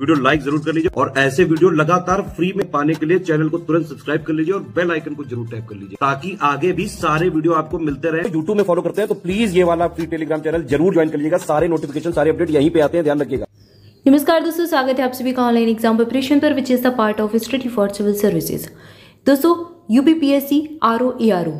video like जरूर कर लीजिए और ऐसे वीडियो लगातार फ्री में पाने के लिए चैनल को तुरंत सब्सक्राइब कर लीजिए और बेल आइकन को जरूर टैप कर लीजिए ताकि आगे भी सारे वीडियो आपको मिलते रहे यूट्यूब में फॉलो करते हैं तो प्लीज ये वाला फ्री टेलीग्राम चैनल जरूर ज्वाइन कर लीजिएगा सारे नोटिफिकेशन सारे अपडेट यहीं पे आते हैं ध्यान रखिएगा नमस्कार दोस्तों स्वागत है आप सभी का ऑनलाइन एग्जाम प्रिपरेशन पर which is the part of study for civil services दोस्तों UPPSC R O A R O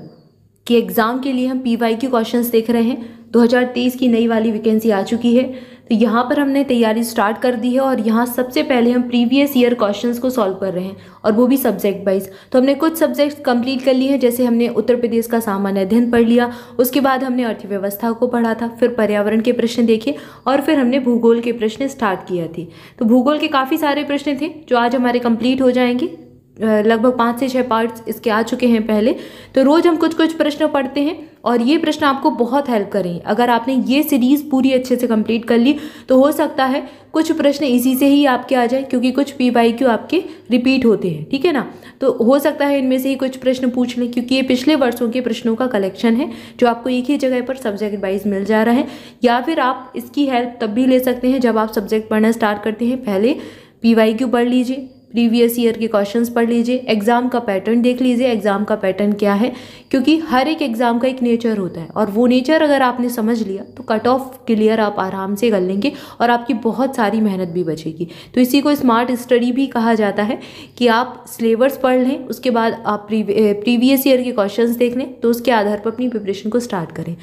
के एग्जाम के लिए हम पीवाई के क्वेश्चंस देख रहे हैं 2023 की नई वाली वैकेंसी आ चुकी है तो यहाँ पर हमने तैयारी स्टार्ट कर दी है और यहाँ सबसे पहले हम प्रीवियस ईयर क्वेश्चंस को सॉल्व कर रहे हैं और वो भी सब्जेक्ट वाइज तो हमने कुछ सब्जेक्ट कंप्लीट कर लिए हैं जैसे हमने उत्तर प्रदेश का सामान्य अध्ययन पढ़ लिया उसके बाद हमने अर्थव्यवस्था को पढ़ा था फिर पर्यावरण के प्रश्न देखे और फिर हमने भूगोल के प्रश्न स्टार्ट किया थे तो भूगोल के काफ़ी सारे प्रश्न थे जो आज हमारे कम्प्लीट हो जाएंगे लगभग पाँच से छः पार्ट्स इसके आ चुके हैं पहले तो रोज़ हम कुछ कुछ प्रश्न पढ़ते हैं और ये प्रश्न आपको बहुत हेल्प करें अगर आपने ये सीरीज़ पूरी अच्छे से कंप्लीट कर ली तो हो सकता है कुछ प्रश्न इसी से ही आपके आ जाए क्योंकि कुछ पी बाई क्यू आपके रिपीट होते हैं ठीक है ना तो हो सकता है इनमें से ही कुछ प्रश्न पूछ लें क्योंकि ये पिछले वर्षों के प्रश्नों का कलेक्शन है जो आपको एक ही जगह पर सब्जेक्ट वाइज मिल जा रहा है या फिर आप इसकी हेल्प तब भी ले सकते हैं जब आप सब्जेक्ट पढ़ना स्टार्ट करते हैं पहले पी वाई क्यू पढ़ लीजिए प्रीवियस ईयर के क्वेश्चंस पढ़ लीजिए एग्ज़ाम का पैटर्न देख लीजिए एग्ज़ाम का पैटर्न क्या है क्योंकि हर एक एग्ज़ाम का एक नेचर होता है और वो नेचर अगर आपने समझ लिया तो कट ऑफ क्लियर आप आराम से कर लेंगे और आपकी बहुत सारी मेहनत भी बचेगी तो इसी को स्मार्ट स्टडी भी कहा जाता है कि आप सिलेबस पढ़ लें उसके बाद आप प्रीवियस ईयर के क्वेश्चन देख लें तो उसके आधार पर अपनी प्रिपरेशन को स्टार्ट करें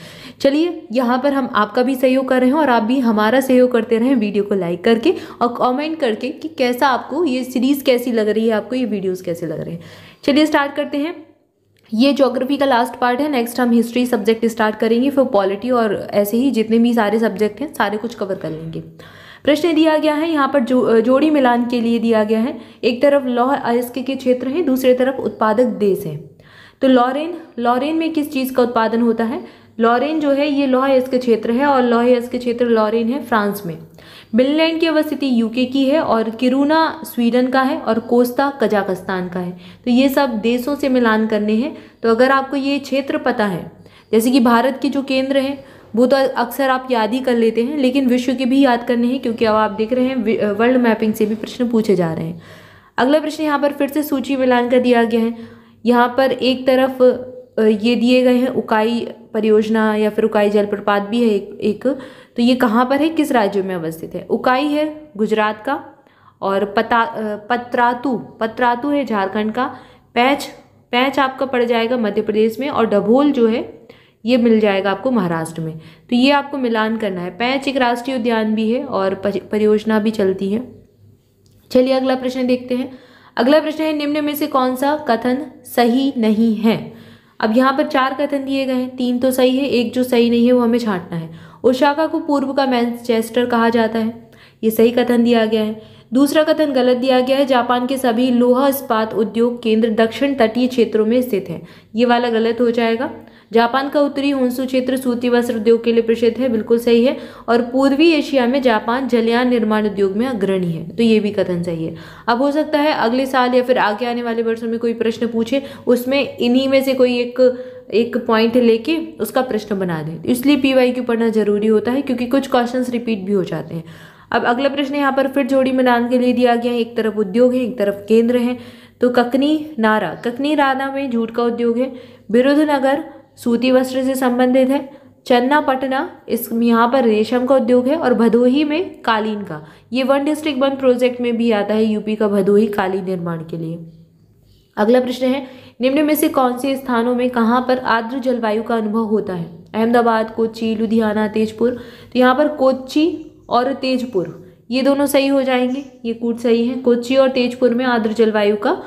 चलिए यहाँ पर हम आपका भी सहयोग कर रहे हैं और आप भी हमारा सहयोग करते रहें वीडियो को लाइक करके और कॉमेंट करके कि कैसा आपको ये सीरीज़ सीरीज़ कैसी लग रही है आपको ये वीडियोज़ कैसे लग रहे हैं चलिए स्टार्ट करते हैं ये जोग्राफी का लास्ट पार्ट है नेक्स्ट हम हिस्ट्री सब्जेक्ट स्टार्ट करेंगे फिर पॉलिटी और ऐसे ही जितने भी सारे सब्जेक्ट हैं सारे कुछ कवर कर लेंगे प्रश्न दिया गया है यहाँ पर जो जोड़ी मिलान के लिए दिया गया है एक तरफ लौह अयस्क के क्षेत्र हैं दूसरी तरफ उत्पादक देश हैं तो लॉरेन लॉरेन में किस चीज़ का उत्पादन होता है लॉरेन जो है ये लौह अयस्क क्षेत्र है और लौह अयस्क क्षेत्र लॉरेन है फ्रांस में बिनलैंड की अवस्थिति यूके की है और किरुना स्वीडन का है और कोस्ता कजाकस्तान का है तो ये सब देशों से मिलान करने हैं तो अगर आपको ये क्षेत्र पता है जैसे कि भारत के जो केंद्र हैं वो तो अक्सर आप याद ही कर लेते हैं लेकिन विश्व के भी याद करने हैं क्योंकि अब आप देख रहे हैं वर्ल्ड मैपिंग से भी प्रश्न पूछे जा रहे हैं अगला प्रश्न यहाँ पर फिर से सूची मिलान कर दिया गया है यहाँ पर एक तरफ ये दिए गए हैं उकाई परियोजना या फिर उकाई जलप्रपात भी है एक, एक तो ये कहाँ पर है किस राज्य में अवस्थित है उकाई है गुजरात का और पता पत्रातू पत्रातू है झारखंड का पैच पैच आपका पड़ जाएगा मध्य प्रदेश में और डभोल जो है ये मिल जाएगा आपको महाराष्ट्र में तो ये आपको मिलान करना है पैच एक राष्ट्रीय उद्यान भी है और परियोजना भी चलती है चलिए अगला प्रश्न देखते हैं अगला प्रश्न है निम्न में से कौन सा कथन सही नहीं है अब यहाँ पर चार कथन दिए गए हैं तीन तो सही है एक जो सही नहीं है वो हमें छांटना है ओशाका को पूर्व का मैनचेस्टर कहा जाता है ये सही कथन दिया गया है दूसरा कथन गलत दिया गया है जापान के सभी लोहा इस्पात उद्योग केंद्र दक्षिण तटीय क्षेत्रों में स्थित हैं ये वाला गलत हो जाएगा जापान का उत्तरी होंसू क्षेत्र सूती वस्त्र उद्योग के लिए प्रसिद्ध है बिल्कुल सही है और पूर्वी एशिया में जापान जलयान निर्माण उद्योग में अग्रणी है तो ये भी कथन सही है अब हो सकता है अगले साल या फिर आगे आने वाले वर्षों में कोई प्रश्न पूछे उसमें इन्हीं में से कोई एक एक पॉइंट लेके उसका प्रश्न बना दें इसलिए पी क्यू पढ़ना जरूरी होता है क्योंकि कुछ क्वेश्चन रिपीट भी हो जाते हैं अब अगला प्रश्न यहाँ पर फिर जोड़ी मैदान के लिए दिया गया है एक तरफ उद्योग है एक तरफ केंद्र है तो ककनी नारा ककनी राना में जूट का उद्योग है नगर सूती वस्त्र से संबंधित है चन्ना पटना इस यहाँ पर रेशम का उद्योग है और भदोही में कालीन का ये वन डिस्ट्रिक्ट वन प्रोजेक्ट में भी आता है यूपी का भदोही कालीन निर्माण के लिए अगला प्रश्न है निम्न में से कौन से स्थानों में कहाँ पर आर्द्र जलवायु का अनुभव होता है अहमदाबाद कोच्चि लुधियाना तेजपुर तो यहाँ पर कोच्चि और तेजपुर ये दोनों सही हो जाएंगे ये कूट सही है कोची और तेजपुर में आर्द्र जलवायु का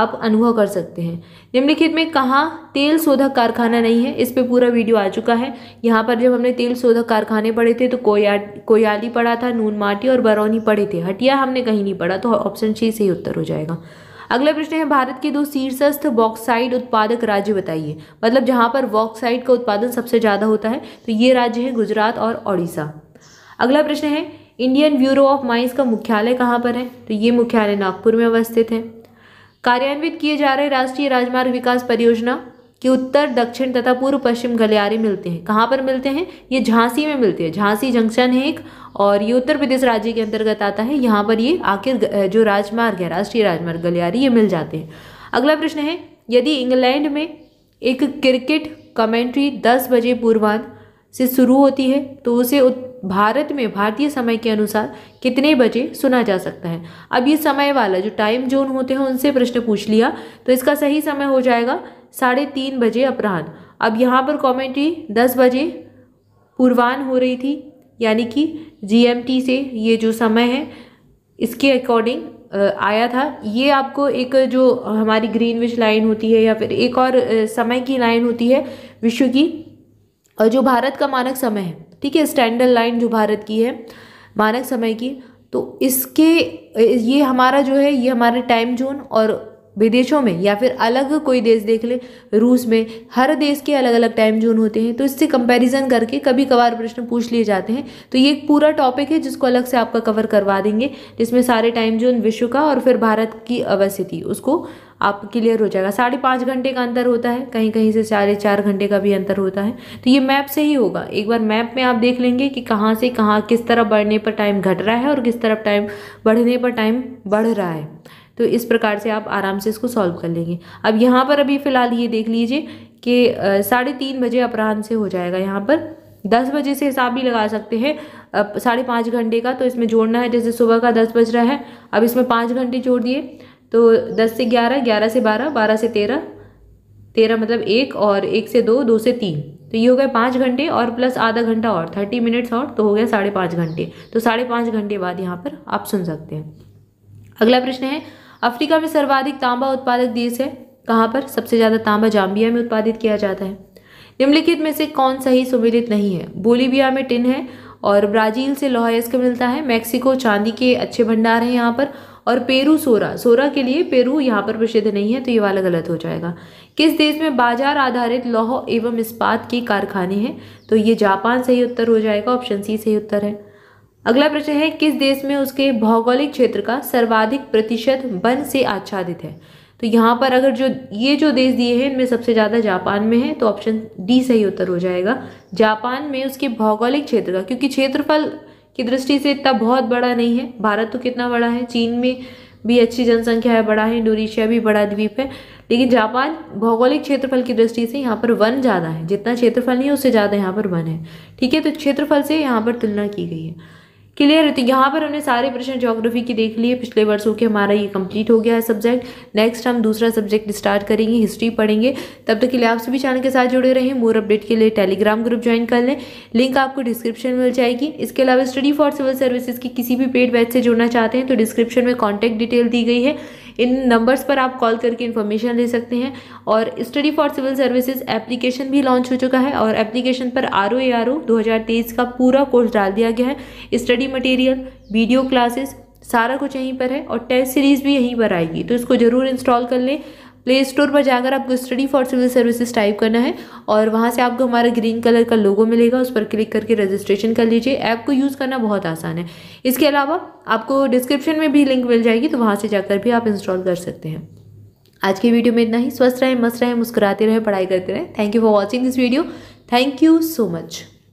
आप अनुभव कर सकते हैं निम्नलिखित में कहाँ तेल शोधक कारखाना नहीं है इस पर पूरा वीडियो आ चुका है यहाँ पर जब हमने तेल शोधक कारखाने पढ़े थे तो कोया कोयाली पढ़ा था नून माटी और बरौनी पढ़े थे हटिया हमने कहीं नहीं पढ़ा तो ऑप्शन छः से ही उत्तर हो जाएगा अगला प्रश्न है भारत के दो शीर्षस्थ बॉक्साइड उत्पादक राज्य बताइए मतलब जहाँ पर बॉक्साइड का उत्पादन सबसे ज़्यादा होता है तो ये राज्य हैं गुजरात और ओडिशा अगला प्रश्न है इंडियन ब्यूरो ऑफ माइंस का मुख्यालय कहाँ पर है तो ये मुख्यालय नागपुर में अवस्थित है कार्यान्वित किए जा रहे राष्ट्रीय राजमार्ग विकास परियोजना के उत्तर दक्षिण तथा पूर्व पश्चिम गलियारे मिलते हैं कहाँ पर मिलते हैं ये झांसी में मिलते हैं झांसी जंक्शन है एक और ये उत्तर प्रदेश राज्य के अंतर्गत आता है यहाँ पर ये आखिर जो राजमार्ग है राष्ट्रीय राजमार्ग गलियारे ये मिल जाते हैं अगला प्रश्न है यदि इंग्लैंड में एक क्रिकेट कमेंट्री दस बजे पूर्वान्ह से शुरू होती है तो उसे भारत में भारतीय समय के अनुसार कितने बजे सुना जा सकता है अब ये समय वाला जो टाइम जोन होते हैं उनसे प्रश्न पूछ लिया तो इसका सही समय हो जाएगा साढ़े तीन बजे अपराह्न अब यहाँ पर कॉमेंट्री दस बजे पूर्वान हो रही थी यानी कि जी से ये जो समय है इसके अकॉर्डिंग आया था ये आपको एक जो हमारी ग्रीनविच लाइन होती है या फिर एक और समय की लाइन होती है विश्व की और जो भारत का मानक समय है ठीक है स्टैंडर्ड लाइन जो भारत की है मानक समय की तो इसके ये हमारा जो है ये हमारे टाइम जोन और विदेशों में या फिर अलग कोई देश देख ले रूस में हर देश के अलग अलग टाइम जोन होते हैं तो इससे कंपैरिजन करके कभी कभार प्रश्न पूछ लिए जाते हैं तो ये एक पूरा टॉपिक है जिसको अलग से आपका कवर करवा देंगे जिसमें सारे टाइम जोन विश्व का और फिर भारत की अवस्थिति उसको आप क्लियर हो जाएगा साढ़े पाँच घंटे का अंतर होता है कहीं कहीं से साढ़े चार घंटे का भी अंतर होता है तो ये मैप से ही होगा एक बार मैप में आप देख लेंगे कि कहाँ से कहाँ किस तरह बढ़ने पर टाइम घट रहा है और किस तरफ टाइम बढ़ने पर टाइम बढ़ रहा है तो इस प्रकार से आप आराम से इसको सॉल्व कर लेंगे अब यहाँ पर अभी फ़िलहाल ये देख लीजिए कि साढ़े तीन बजे अपराह्न से हो जाएगा यहाँ पर दस बजे से हिसाब भी लगा सकते हैं साढ़े पाँच घंटे का तो इसमें जोड़ना है जैसे सुबह का दस बज रहा है अब इसमें पाँच घंटे जोड़ दिए तो दस से ग्यारह ग्यारह से बारह बारह से तेरह तेरह मतलब एक और एक से दो दो से तीन तो ये हो गए पाँच घंटे और प्लस आधा घंटा और थर्टी मिनट्स और तो हो गया साढ़े पाँच घंटे तो साढ़े पाँच घंटे बाद यहाँ पर आप सुन सकते हैं अगला प्रश्न है अफ्रीका में सर्वाधिक तांबा उत्पादक देश है कहाँ पर सबसे ज़्यादा तांबा जाम्बिया में उत्पादित किया जाता है निम्नलिखित में से कौन सही सुमिलित नहीं है बोलीविया में टिन है और ब्राज़ील से लोहा मिलता है मैक्सिको चांदी के अच्छे भंडार हैं यहाँ पर और पेरू सोरा सोरा के लिए पेरू यहाँ पर प्रसिद्ध नहीं है तो ये वाला गलत हो जाएगा किस देश में बाजार आधारित लौह एवं इस्पात के कारखाने हैं तो ये जापान सही उत्तर हो जाएगा ऑप्शन सी सही उत्तर है अगला प्रश्न है किस देश में उसके भौगोलिक क्षेत्र का सर्वाधिक प्रतिशत वन से आच्छादित है तो यहाँ पर अगर जो ये जो देश दिए हैं इनमें सबसे ज़्यादा जापान में है तो ऑप्शन डी सही उत्तर हो जाएगा जापान में उसके भौगोलिक क्षेत्र का क्योंकि क्षेत्रफल की दृष्टि से इतना बहुत बड़ा नहीं है भारत तो कितना बड़ा है चीन में भी अच्छी जनसंख्या है बड़ा है इंडोनेशिया भी बड़ा द्वीप है लेकिन जापान भौगोलिक क्षेत्रफल की दृष्टि से यहाँ पर वन ज़्यादा है जितना क्षेत्रफल नहीं है उससे ज़्यादा यहाँ पर वन है ठीक है तो क्षेत्रफल से यहाँ पर तुलना की गई है क्लियर है तो यहाँ पर हमने सारे प्रश्न जोग्राफी के देख लिए पिछले वर्षों के हमारा ये कंप्लीट हो गया है सब्जेक्ट नेक्स्ट हम दूसरा सब्जेक्ट स्टार्ट करेंगे हिस्ट्री पढ़ेंगे तब तक के लिए आप सभी चैनल के साथ जुड़े रहें मोर अपडेट के लिए टेलीग्राम ग्रुप ज्वाइन कर लें लिंक आपको डिस्क्रिप्शन मिल जाएगी इसके अलावा स्टडी फॉर सिविल सर्विसेज की किसी भी पेड बैच से जुड़ना चाहते हैं तो डिस्क्रिप्शन में कॉन्टैक्ट डिटेल दी गई है इन नंबर्स पर आप कॉल करके इन्फॉर्मेशन ले सकते हैं और study for civil services application भी लॉन्च हो चुका है और एप्लीकेशन पर आर ओ ए आर ओ दो का पूरा कोर्स डाल दिया गया है स्टडी मटेरियल वीडियो क्लासेस सारा कुछ यहीं पर है और टेस्ट सीरीज़ भी यहीं पर आएगी तो इसको ज़रूर इंस्टॉल कर लें प्ले स्टोर पर जाकर आपको study for civil services type करना है और वहाँ से आपको हमारा ग्रीन कलर का लोगो मिलेगा उस पर क्लिक करके रजिस्ट्रेशन कर लीजिए ऐप को यूज़ करना बहुत आसान है इसके अलावा आपको डिस्क्रिप्शन में भी लिंक मिल जाएगी तो वहाँ से जाकर भी आप इंस्टॉल कर सकते हैं आज की वीडियो में इतना ही स्वस्थ रहें मस्त रहें मुस्कुराते रहें पढ़ाई करते रहें thank you for watching this video thank you so much